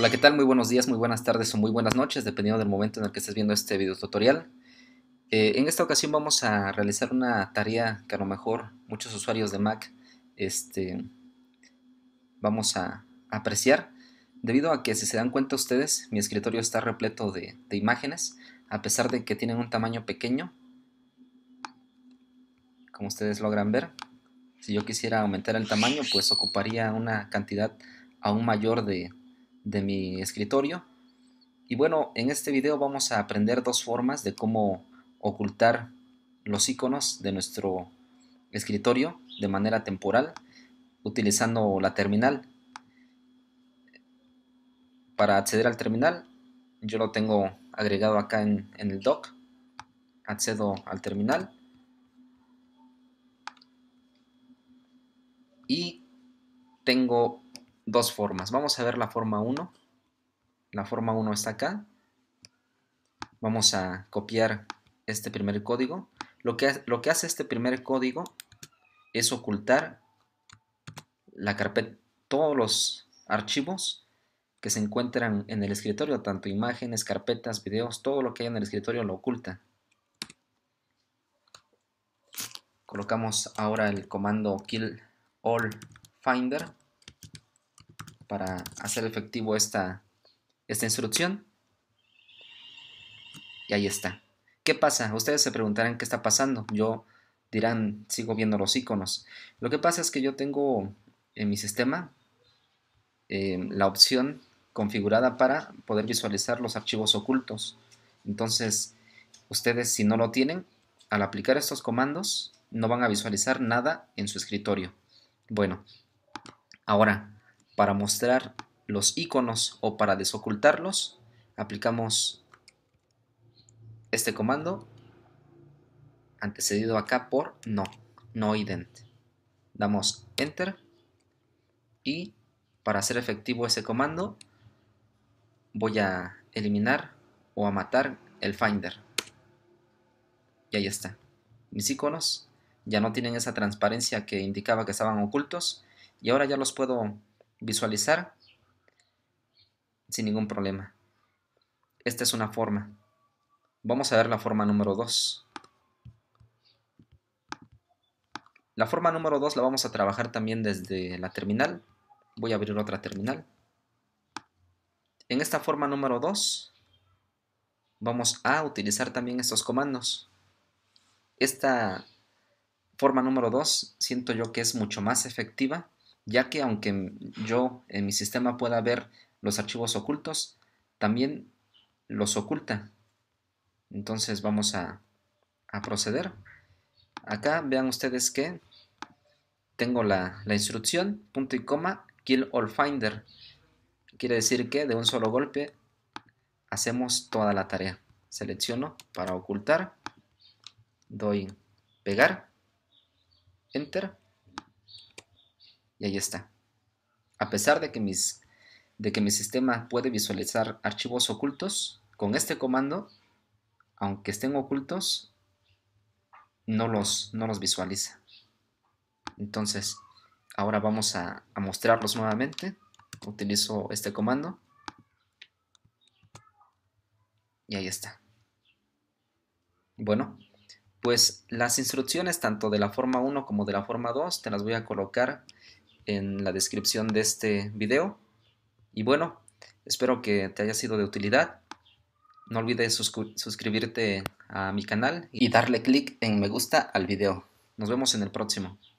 Hola, ¿qué tal? Muy buenos días, muy buenas tardes o muy buenas noches, dependiendo del momento en el que estés viendo este video tutorial. Eh, en esta ocasión vamos a realizar una tarea que a lo mejor muchos usuarios de Mac este, vamos a apreciar, debido a que si se dan cuenta ustedes, mi escritorio está repleto de, de imágenes, a pesar de que tienen un tamaño pequeño, como ustedes logran ver. Si yo quisiera aumentar el tamaño, pues ocuparía una cantidad aún mayor de, de mi escritorio. Y bueno, en este video vamos a aprender dos formas de cómo ocultar los iconos de nuestro escritorio de manera temporal utilizando la terminal. Para acceder al terminal, yo lo tengo agregado acá en, en el dock. Accedo al terminal. Y tengo dos formas. Vamos a ver la forma 1. La forma 1 está acá. Vamos a copiar este primer código. Lo que, lo que hace este primer código es ocultar la carpeta, todos los archivos que se encuentran en el escritorio, tanto imágenes, carpetas, videos, todo lo que hay en el escritorio lo oculta. Colocamos ahora el comando kill all finder para hacer efectivo esta, esta instrucción. Y ahí está. ¿Qué pasa? Ustedes se preguntarán qué está pasando. Yo dirán, sigo viendo los iconos. Lo que pasa es que yo tengo en mi sistema em, la opción configurada para poder visualizar los archivos ocultos. Entonces, ustedes si no lo tienen, al aplicar estos comandos, no van a visualizar nada en su escritorio. Bueno, ahora para mostrar los iconos o para desocultarlos, aplicamos este comando antecedido acá por no, no ident. Damos enter y para hacer efectivo ese comando voy a eliminar o a matar el finder. Y ahí está. Mis iconos ya no tienen esa transparencia que indicaba que estaban ocultos y ahora ya los puedo visualizar sin ningún problema. Esta es una forma. Vamos a ver la forma número 2. La forma número 2 la vamos a trabajar también desde la terminal. Voy a abrir otra terminal. En esta forma número 2 vamos a utilizar también estos comandos. Esta forma número 2 siento yo que es mucho más efectiva ya que aunque yo en mi sistema pueda ver los archivos ocultos, también los oculta. Entonces vamos a, proceder. Acá vean ustedes que tengo la, la instrucción, punto y coma, kill all finder. Quiere decir que de un solo golpe hacemos toda la tarea. Selecciono para ocultar, doy pegar, enter y ahí está. A pesar de que, mis, de que mi sistema puede visualizar archivos ocultos, con este comando, aunque estén ocultos, no los, no los visualiza. Entonces, ahora vamos a, a mostrarlos nuevamente. Utilizo este comando. Y ahí está. Bueno, pues las instrucciones tanto de la forma 1 como de la forma 2 te las voy a colocar en la descripción de este video. Y bueno, espero que te haya sido de utilidad. No olvides suscribirte a mi canal y darle clic en me gusta al video. Nos vemos en el próximo.